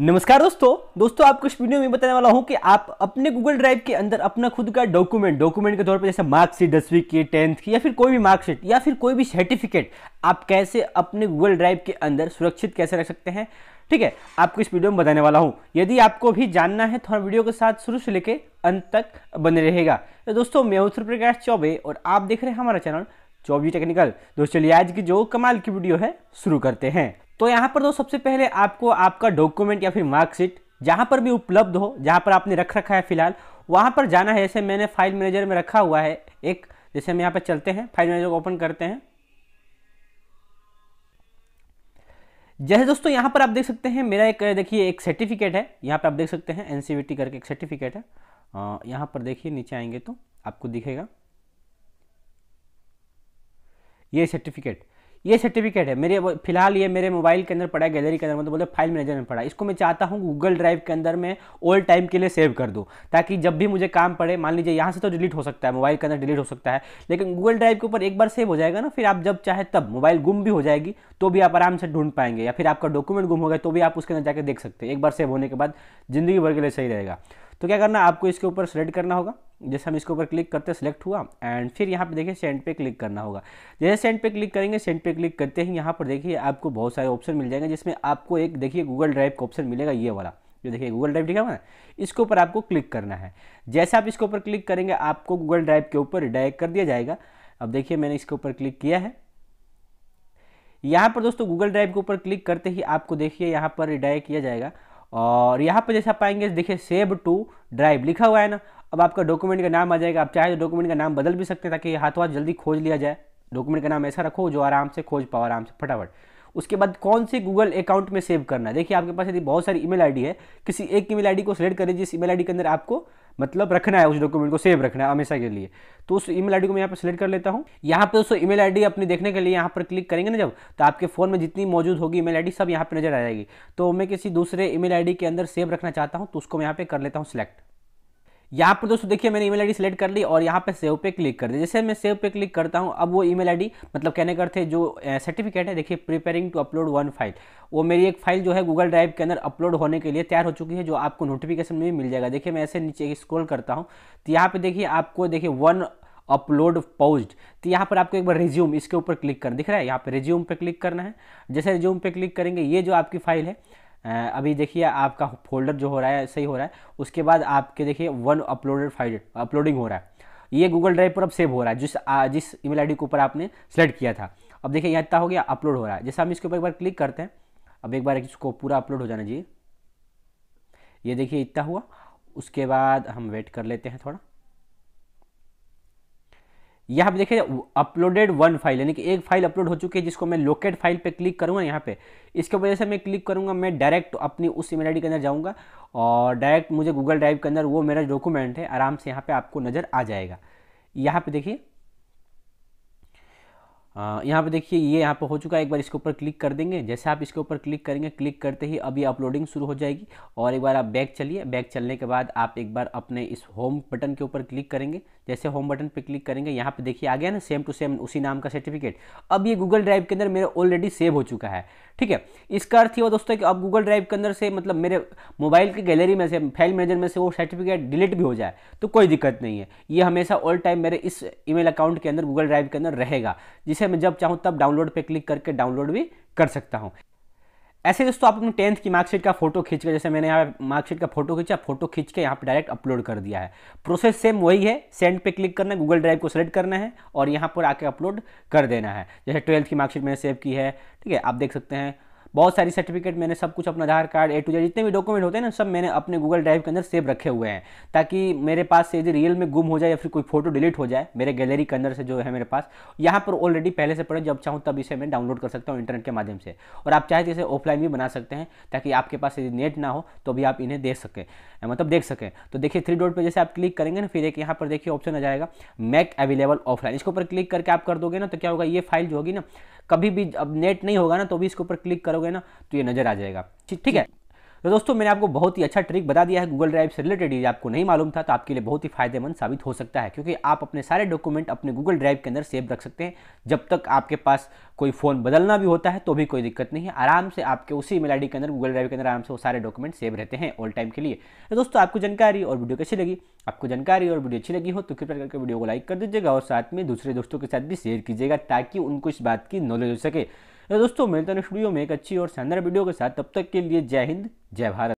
नमस्कार दोस्तों दोस्तों आपको इस वीडियो में बताने वाला हूं कि आप अपने गूगल ड्राइव के अंदर अपना खुद का डॉक्यूमेंट डॉक्यूमेंट के तौर पर जैसे मार्कशीट दसवीं की टेंथ की या फिर कोई भी मार्कशीट या फिर कोई भी सर्टिफिकेट आप कैसे अपने गूगल ड्राइव के अंदर सुरक्षित कैसे रख सकते हैं ठीक है आपको इस वीडियो में बताने वाला हूँ यदि आपको भी जानना है तो हम वीडियो के साथ शुरू से लेकर अंत तक बने रहेगा तो दोस्तों मैं हूँ प्रकाश चौबे और आप देख रहे हैं हमारा चैनल चौबी टेक्निकल दोस्तों चलिए आज की जो कमाल की वीडियो है शुरू करते हैं तो यहाँ पर तो सबसे पहले आपको आपका डॉक्यूमेंट या फिर मार्कशीट जहाँ पर भी उपलब्ध हो जहाँ पर आपने रख रखा है फिलहाल वहाँ पर जाना है जैसे मैंने फाइल मैनेजर में रखा हुआ है एक जैसे हम यहाँ पर चलते हैं फाइल मैनेजर को ओपन करते हैं जैसे दोस्तों यहाँ पर आप देख सकते हैं मेरा एक देखिए एक सर्टिफिकेट है यहाँ पर आप देख सकते हैं एन करके एक सर्टिफिकेट है यहाँ पर देखिए नीचे आएंगे तो आपको दिखेगा ये सर्टिफिकेट ये सर्टिफिकेट है मेरे फिलहाल ये मेरे मोबाइल के अंदर पड़ा है गैलरी के अंदर मतलब बोले फाइल मैनेजर में पड़ा है इसको मैं चाहता हूँ गूगल ड्राइव के अंदर मैं ओल्ड टाइम के लिए सेव कर दूँ ताकि जब भी मुझे काम पड़े मान लीजिए यहाँ से तो डिलीट हो सकता है मोबाइल के अंदर डिलीट हो सकता है लेकिन गूगल ड्राइव के ऊपर एक बार सेव हो जाएगा ना फिर आप जब चाहे तब मोबाइल गुम भी हो जाएगी तो भी आप आराम से ढूंढ पाएंगे या फिर आपका डॉक्यूमेंट गुम हो गया तो भी आप उसके अंदर जाकर देख सकते हैं एक बार सेव होने के बाद ज़िंदगी भर के लिए सही रहेगा तो क्या करना आपको इसके ऊपर सेलेक्ट करना होगा जैसे हम इसके ऊपर क्लिक करते सेलेक्ट हुआ एंड फिर यहाँ पे देखिए सेंड पे क्लिक करना होगा जैसे सेंड पे क्लिक करेंगे सेंड पे क्लिक करते ही यहाँ पर देखिए आपको बहुत सारे ऑप्शन मिल जाएंगे जिसमें आपको एक देखिए गूगल ड्राइव का ऑप्शन मिलेगा ये वाला जो देखिए गूगल ड्राइव लिखा हुआ ना इसके ऊपर आपको क्लिक करना है जैसे आप इसके ऊपर क्लिक करेंगे आपको गूगल ड्राइव के ऊपर डायरेक्ट कर दिया जाएगा अब देखिए मैंने इसके ऊपर क्लिक किया है यहाँ पर दोस्तों गूगल ड्राइव के ऊपर क्लिक करते ही आपको देखिए यहाँ पर डायरेक्ट किया जाएगा और यहाँ पर जैसे आप पाएंगे देखिए सेव टू ड्राइव लिखा हुआ है ना अब आपका डॉक्यूमेंट का नाम आ जाएगा आप चाहे तो डॉक्यूमेंट का नाम बदल भी सकते हैं ताकि हाथों हाथ जल्दी खोज लिया जाए डॉक्यूमेंट का नाम ऐसा रखो जो आराम से खोज पाओ आराम से फटाफट उसके बाद कौन से गूगल अकाउंट में सेव करना है देखिए आपके पास यदि बहुत सारी ईमेल आईडी है किसी एक ईमेल आईडी को सेलेक्ट करें जिस ईमेल आईडी के अंदर आपको मतलब रखना है उस डॉक्यूमेंट को सेव रखना है हमेशा के लिए तो उस ईमेल आईडी को मैं यहाँ पर सिलेक्ट कर लेता हूँ यहाँ पे उस ईमेल आईडी अपनी देखने के लिए यहाँ पर क्लिक करेंगे ना जब तो आपके फ़ोन में जितनी मौजूद होगी ईमेल आईडी सब यहाँ पर नजर आ जाएगी तो मैं किसी दूसरे ईमेल आईडी के अंदर सेव रखना चाहता हूँ तो उसको मैं यहाँ पे कर लेता हूँ सिलेक्ट यहाँ पर दोस्तों देखिए मैंने ईमेल आईडी सेलेक्ट कर ली और यहाँ पे सेव पे क्लिक कर दिया जैसे मैं सेव पे क्लिक करता हूँ अब वो ईमेल आईडी मतलब कहने करते जो सर्टिफिकेट है देखिए preparing to upload one file वो मेरी एक फाइल जो है गूगल ड्राइव के अंदर अपलोड होने के लिए तैयार हो चुकी है जो आपको नोटिफिकेशन में भी मिल जाएगा देखिए मैं ऐसे नीचे स्क्रोल करता हूँ तो यहाँ पर देखिए आपको देखिए वन अपलोड पोस्ट तो यहाँ पर आपको एक बार रिज्यूम इसके ऊपर क्लिक करना दिख रहा है यहाँ पर रिज्यूम पर क्लिक करना है जैसे रिज्यूम पर क्लिक करेंगे ये जो आपकी फाइल है अभी देखिए आपका फोल्डर जो हो रहा है सही हो रहा है उसके बाद आपके देखिए वन अपलोडेड फाइल अपलोडिंग हो रहा है ये गूगल ड्राइव पर अब सेव हो रहा है जिस जिस ईमेल आईडी के ऊपर आपने सेलेक्ट किया था अब देखिए यहाँ इतना हो गया अपलोड हो रहा है जैसे हम इसके ऊपर एक बार क्लिक करते हैं अब एक बार इसको पूरा अपलोड हो जाना चाहिए ये देखिए इतना हुआ उसके बाद हम वेट कर लेते हैं थोड़ा यहाँ पे देखिए अपलोडेड वन फाइल यानी कि एक फाइल अपलोड हो चुकी है जिसको मैं लोकेट फाइल पे क्लिक करूँगा यहाँ पे इसके वजह से मैं क्लिक करूँगा मैं डायरेक्ट अपनी उस ईमेल आईडी के अंदर जाऊँगा और डायरेक्ट मुझे गूगल ड्राइव के अंदर वो मेरा डॉक्यूमेंट है आराम से यहाँ पे आपको नज़र आ जाएगा यहाँ पे देखिए यहाँ पे देखिए ये यहाँ पे हो चुका है एक बार इसके ऊपर क्लिक कर देंगे जैसे आप इसके ऊपर क्लिक करेंगे क्लिक करते ही अभी अपलोडिंग शुरू हो जाएगी और एक बार आप बैक चलिए बैक चलने के बाद आप एक बार अपने इस होम बटन के ऊपर क्लिक करेंगे जैसे होम बटन पे क्लिक करेंगे यहाँ पे देखिए आ गया ना सेम टू सेम उसी नाम का सर्टिफिकेट अब ये गूगल ड्राइव के अंदर मेरा ऑलरेडी सेव हो चुका है ठीक है इसका अर्थ ही वो दोस्तों कि अब गूगल ड्राइव के अंदर से मतलब मेरे मोबाइल की गैलरी में से फाइल मैनेजर में से वो सर्टिफिकेट डिलीट भी हो जाए तो कोई दिक्कत नहीं है ये हमेशा ऑल टाइम मेरे इस ईमेल अकाउंट के अंदर गूगल ड्राइव के अंदर रहेगा जिसे से मैं जब चाहूँ तब डाउनलोड पर क्लिक करके डाउनलोड भी कर सकता हूँ ऐसे दोस्तों आप अपनी टेंथ की मार्कशीट का फोटो खींच कर जैसे मैंने यहाँ मार्कशीट का फोटो खींचा फोटो खींच के यहाँ पे डायरेक्ट अपलोड कर दिया है प्रोसेस सेम वही है सेंड पे क्लिक करना है गूगल ड्राइव को सेलेक्ट करना है और यहाँ पर आके अपलोड कर देना है जैसे ट्वेल्थ की मार्कशीट मैंने सेव की है ठीक है आप देख सकते हैं बहुत सारी सर्टिफिकेट मैंने सब कुछ अपना Aadhaar card A to Z जितने भी डॉक्यूमेंट होते हैं ना सब मैंने अपने गूगल ड्राइव के अंदर सेव रखे हुए हैं ताकि मेरे पास से यदि रियल में गुम हो जाए या फिर कोई फोटो डिलीट हो जाए मेरे गैलरी के अंदर से जो है मेरे पास यहाँ पर ऑलरेडी पहले से पढ़े जब चाहूँ तब इसे मैं डाउनलोड कर सकता हूँ इंटरनेट के माध्यम से और आप चाहे तो इसे ऑफलाइन भी बना सकते हैं ताकि आपके पास यदि नेट ना हो तो भी आप इन्हें देख सकें मतलब देख सकें तो देखिए थ्री डॉट पर जैसे आप क्लिक करेंगे ना फिर एक यहाँ पर देखिए ऑप्शन आ जाएगा मैक अवेलेबल ऑफलाइन इसके ऊपर क्लिक करके आप कर दोगे ना तो क्या होगा ये फाइल जो होगी ना कभी भी अब नेट नहीं होगा ना तो भी इसके ऊपर क्लिक करोगे करोगे ना तो ये नज़र आ जाएगा ठीक है तो दोस्तों मैंने आपको बहुत ही अच्छा ट्रिक बता दिया है गूगल ड्राइव से रिलेटेड ये आपको नहीं मालूम था तो आपके लिए बहुत ही फायदेमंद साबित हो सकता है क्योंकि आप अपने सारे डॉक्यूमेंट अपने गूगल ड्राइव के अंदर सेव रख सकते हैं जब तक आपके पास कोई फ़ोन बदलना भी होता है तो भी कोई दिक्कत नहीं है आराम से आपके उसी ईमेल आई के अंदर गूगल ड्राइव के अंदर आराम से वो सारे डॉक्यूमेंट सेव रहते हैं ऑल टाइम के लिए तो दोस्तों आपको जानकारी और वीडियो कैसी लगी आपको जानकारी और वीडियो अच्छी लगी हो तो कृपया करके वीडियो को लाइक कर दीजिएगा और साथ में दूसरे दोस्तों के साथ भी शेयर कीजिएगा ताकि उनको इस बात की नॉलेज हो सके तो दोस्तों मिलते हैं स्टूडियो में एक अच्छी और शानदार वीडियो के साथ तब तक के लिए जय हिंद जय भारत